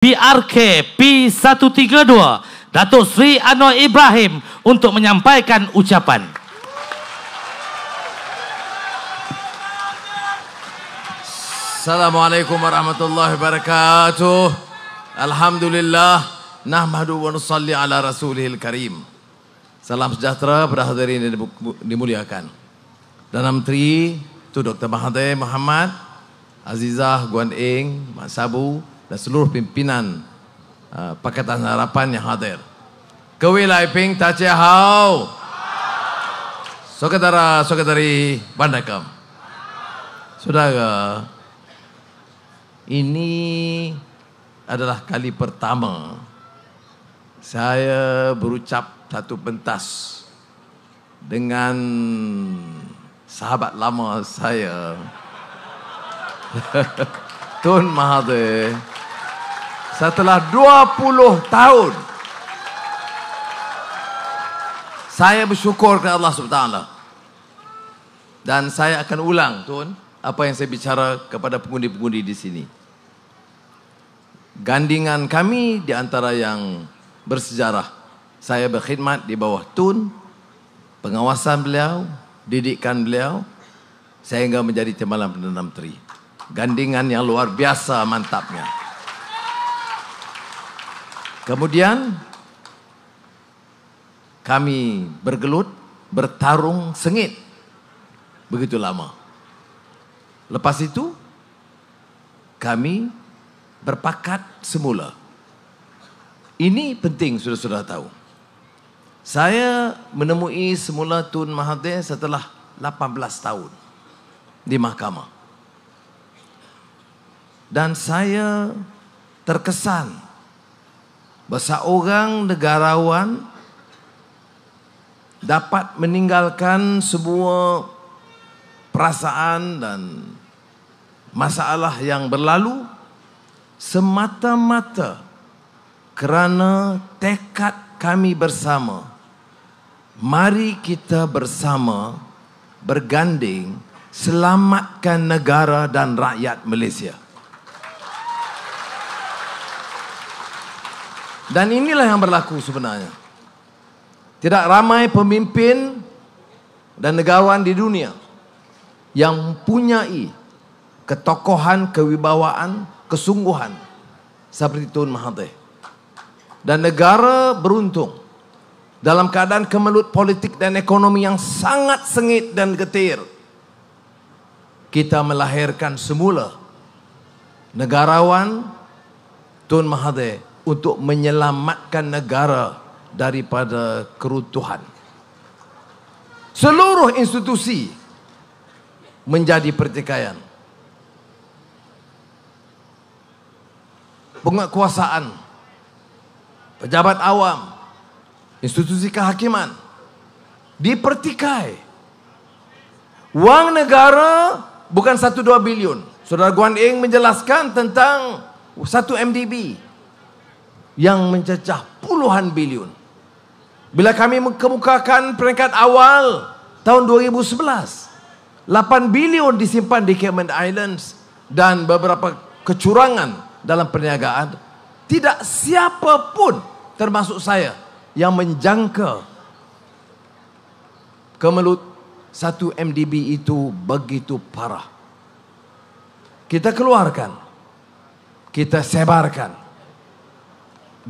PRK P132 Datuk Sri Anwar Ibrahim untuk menyampaikan ucapan. Assalamualaikum warahmatullahi wabarakatuh. Alhamdulillah nahmadu wa nusalli ala rasulil karim. Salam sejahtera kepada hadirin yang dimuliakan. Dan menteri tu Dr. Mahathir Muhammad Azizah Guan Eng Mak Sabu dan seluruh pimpinan uh, Pakatan Harapan yang hadir. ke wilayah Ping Ta Chia Hao. Sokadara Sokadari Bandakam. Saudara, ini adalah kali pertama saya berucap satu pentas dengan sahabat lama saya. Tun Mahathir setelah 20 tahun saya bersyukur kepada Allah SWT dan saya akan ulang Tun apa yang saya bicara kepada pengundi-pengundi di sini gandingan kami di antara yang bersejarah saya berkhidmat di bawah tun pengawasan beliau didikan beliau sehingga menjadi timbalan perdana menteri gandingan yang luar biasa mantapnya. Kemudian kami bergelut bertarung sengit begitu lama. Lepas itu kami berpakat semula. Ini penting sudah-sudah tahu. Saya menemui semula Tun Mahathir setelah 18 tahun di mahkamah dan saya terkesan bahasa orang negarawan dapat meninggalkan semua perasaan dan masalah yang berlalu semata-mata kerana tekad kami bersama mari kita bersama berganding selamatkan negara dan rakyat Malaysia Dan inilah yang berlaku sebenarnya. Tidak ramai pemimpin dan negawan di dunia yang mempunyai ketokohan, kewibawaan, kesungguhan seperti Tun Mahathir. Dan negara beruntung dalam keadaan kemelut politik dan ekonomi yang sangat sengit dan getir. Kita melahirkan semula negarawan Tun Mahathir untuk menyelamatkan negara daripada keruntuhan. Seluruh institusi menjadi pertikaian. Penguatkuasaan, pejabat awam, institusi kehakiman dipertikai. Wang negara bukan 1-2 bilion. Saudara Guan Eng menjelaskan tentang 1 MDB yang mencecah puluhan bilion. Bila kami mengemukakan peringkat awal tahun 2011, 8 bilion disimpan di Cayman Islands dan beberapa kecurangan dalam perniagaan, tidak siapa pun termasuk saya yang menjangka kemelut satu MDB itu begitu parah. Kita keluarkan, kita sebarkan,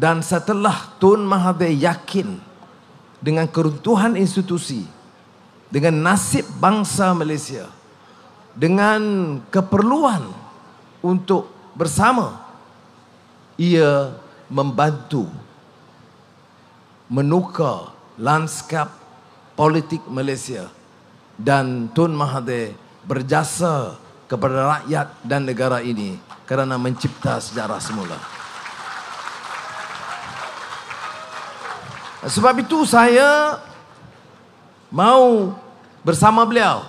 dan setelah Tun Mahathir yakin dengan keruntuhan institusi, dengan nasib bangsa Malaysia, dengan keperluan untuk bersama, ia membantu menukar lanskap politik Malaysia dan Tun Mahathir berjasa kepada rakyat dan negara ini kerana mencipta sejarah semula. Sebab itu saya mau bersama beliau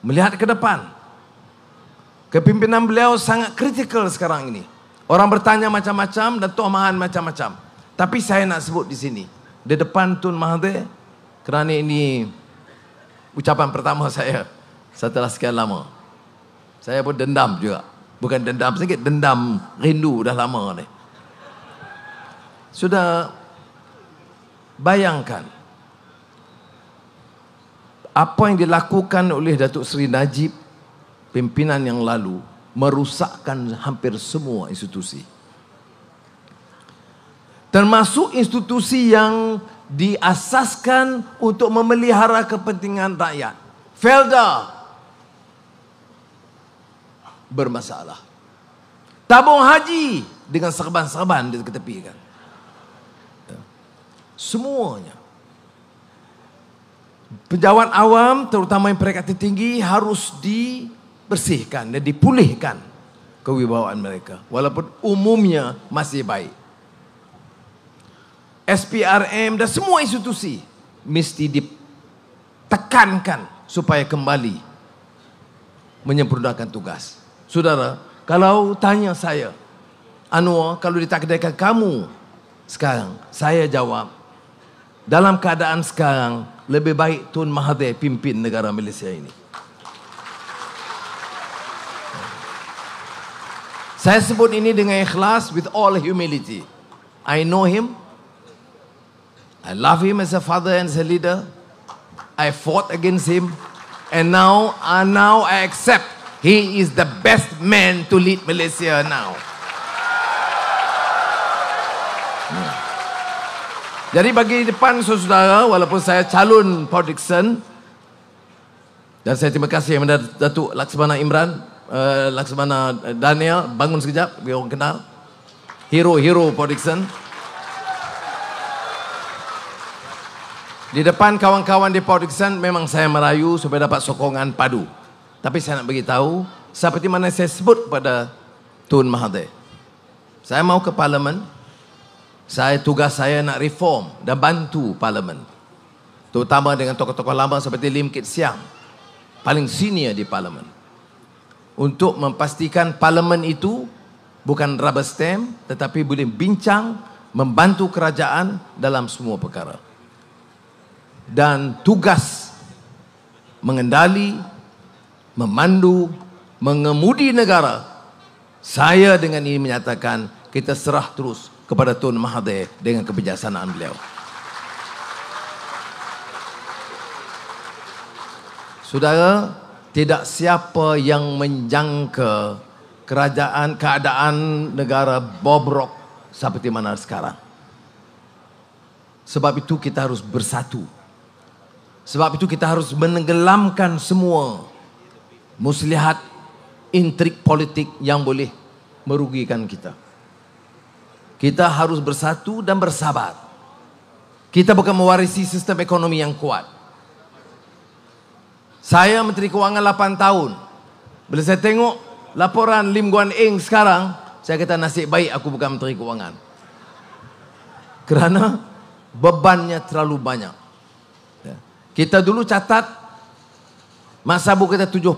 melihat ke depan. Kepimpinan beliau sangat kritikal sekarang ini. Orang bertanya macam-macam dan Tuan Mahan macam-macam. Tapi saya nak sebut di sini. Di depan Tun Mahathir kerana ini ucapan pertama saya setelah sekian lama. Saya pun dendam juga. Bukan dendam sikit, dendam rindu dah lama ni. Sudah Bayangkan apa yang dilakukan oleh Datuk Seri Najib pimpinan yang lalu merusakkan hampir semua institusi. Termasuk institusi yang diasaskan untuk memelihara kepentingan rakyat. Felda bermasalah. Tabung haji dengan serban-serban dia ketepikan. Semuanya. Penjawat awam terutama yang peringkat tinggi harus dibersihkan dan dipulihkan kewibawaan mereka. Walaupun umumnya masih baik. SPRM dan semua institusi mesti ditekankan supaya kembali menyempurnakan tugas. Saudara, kalau tanya saya, Anwar, kalau ditakdirkan kamu sekarang, saya jawab, dalam keadaan sekarang lebih baik Tun Mahathir pimpin negara Malaysia ini. Saya sebut ini dengan ikhlas with all humility. I know him. I love him as a father and as a leader. I fought against him and now uh, now I accept he is the best man to lead Malaysia now. Yeah. Hmm. Jadi bagi depan saudara walaupun saya calon Paul Dixon, dan saya terima kasih kepada Datuk Laksmana Imran, eh, Laksmana Daniel, bangun sekejap, biar orang kenal. Hero-hero Paul Dixon. Di depan kawan-kawan di Paul Dixon, memang saya merayu supaya dapat sokongan padu. Tapi saya nak bagi tahu, seperti mana saya sebut pada Tun Mahathir. Saya mau ke parlimen, saya tugas saya nak reform dan bantu parlimen. Terutama dengan tokoh-tokoh lama seperti Lim Kit Siang. Paling senior di parlimen. Untuk memastikan parlimen itu bukan rubber stamp tetapi boleh bincang, membantu kerajaan dalam semua perkara. Dan tugas mengendali, memandu, mengemudi negara. Saya dengan ini menyatakan kita serah terus kepada Tuan Mahathir dengan kebijaksanaan beliau. Saudara, tidak siapa yang menjangka kerajaan keadaan negara bobrok seperti mana sekarang. Sebab itu kita harus bersatu. Sebab itu kita harus menenggelamkan semua muslihat intrik politik yang boleh merugikan kita. Kita harus bersatu dan bersabar. Kita bukan mewarisi sistem ekonomi yang kuat. Saya Menteri Kewangan 8 tahun. Bila saya tengok laporan Lim Guan Eng sekarang, saya kata nasib baik aku bukan Menteri Kewangan. Kerana bebannya terlalu banyak. Ya. Kita dulu catat masa buku kita 7%.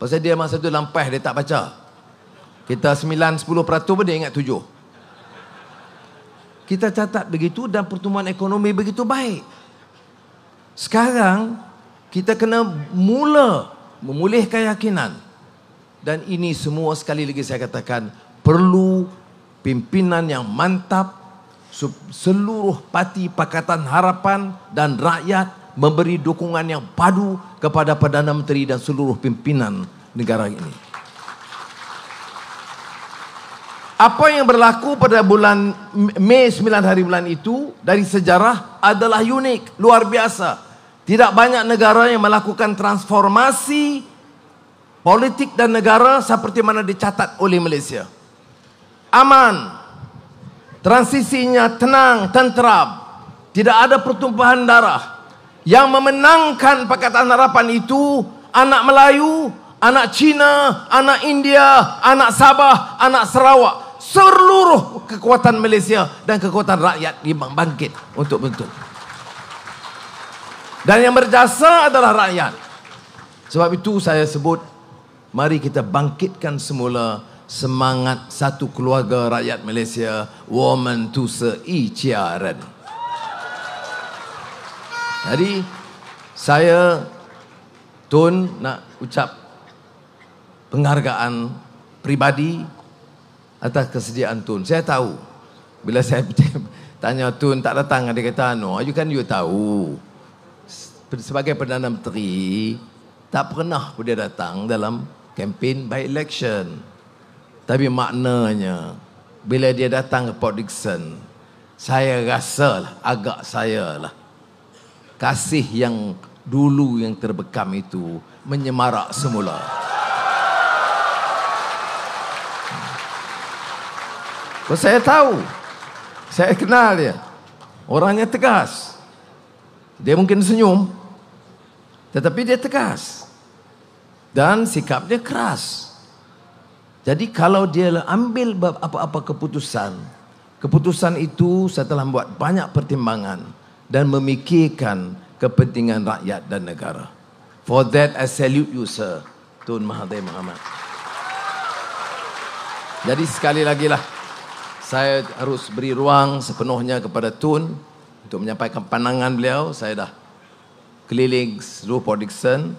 Pasal dia masa tu lampah dia tak baca. Kita 9-10 peratus pun dia ingat 7. Kita catat begitu dan pertumbuhan ekonomi begitu baik. Sekarang, kita kena mula memulihkan keyakinan Dan ini semua sekali lagi saya katakan, perlu pimpinan yang mantap, seluruh parti Pakatan Harapan dan rakyat memberi dukungan yang padu kepada Perdana Menteri dan seluruh pimpinan negara ini apa yang berlaku pada bulan Mei 9 hari bulan itu dari sejarah adalah unik, luar biasa. Tidak banyak negara yang melakukan transformasi politik dan negara seperti mana dicatat oleh Malaysia. Aman. Transisinya tenang, tenteram. Tidak ada pertumpahan darah. Yang memenangkan Pakatan Harapan itu anak Melayu, anak Cina, anak India, anak Sabah, anak Sarawak seluruh kekuatan Malaysia dan kekuatan rakyat dibangkit untuk bentuk. Dan yang berjasa adalah rakyat. Sebab itu saya sebut, mari kita bangkitkan semula semangat satu keluarga rakyat Malaysia, woman to se i seiciaran. Jadi, saya Tun nak ucap penghargaan pribadi atas kesediaan Tun. Saya tahu. Bila saya tanya Tun tak datang dia kata no, you kan you tahu. Sebagai Perdana Menteri tak pernah dia datang dalam kempen by election. Tapi maknanya bila dia datang ke Port Dickson saya rasa lah, agak saya lah kasih yang dulu yang terbekam itu menyemarak semula. Sebab saya tahu. Saya kenal dia. Orangnya tegas. Dia mungkin senyum. Tetapi dia tegas. Dan sikapnya keras. Jadi kalau dia ambil apa-apa keputusan, keputusan itu saya telah buat banyak pertimbangan dan memikirkan kepentingan rakyat dan negara. For that I salute you sir, Tun Mahathir Muhammad. Jadi sekali lagi lah, saya harus beri ruang sepenuhnya kepada Tun untuk menyampaikan pandangan beliau. Saya dah keliling seluruh Port Dickson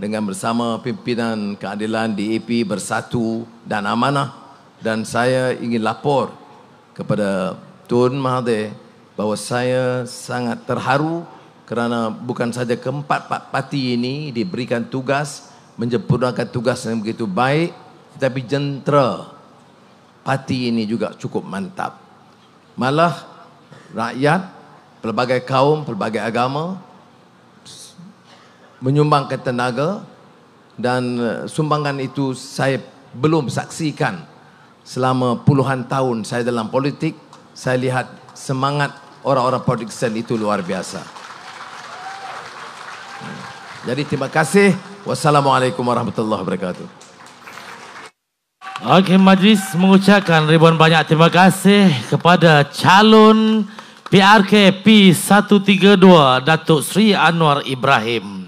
dengan bersama pimpinan keadilan DAP Bersatu dan Amanah dan saya ingin lapor kepada Tun Mahathir bahawa saya sangat terharu kerana bukan saja keempat Pak parti ini diberikan tugas menyempurnakan tugas yang begitu baik tetapi jentera parti ini juga cukup mantap. Malah rakyat pelbagai kaum, pelbagai agama menyumbang ke tenaga dan eh, sumbangan itu saya belum saksikan selama puluhan tahun saya dalam politik saya lihat semangat orang-orang politik sen itu luar biasa. Jadi terima kasih. Wassalamualaikum warahmatullahi wabarakatuh. Okey, majlis mengucapkan ribuan banyak terima kasih kepada calon PRKP 132 Datuk Sri Anwar Ibrahim.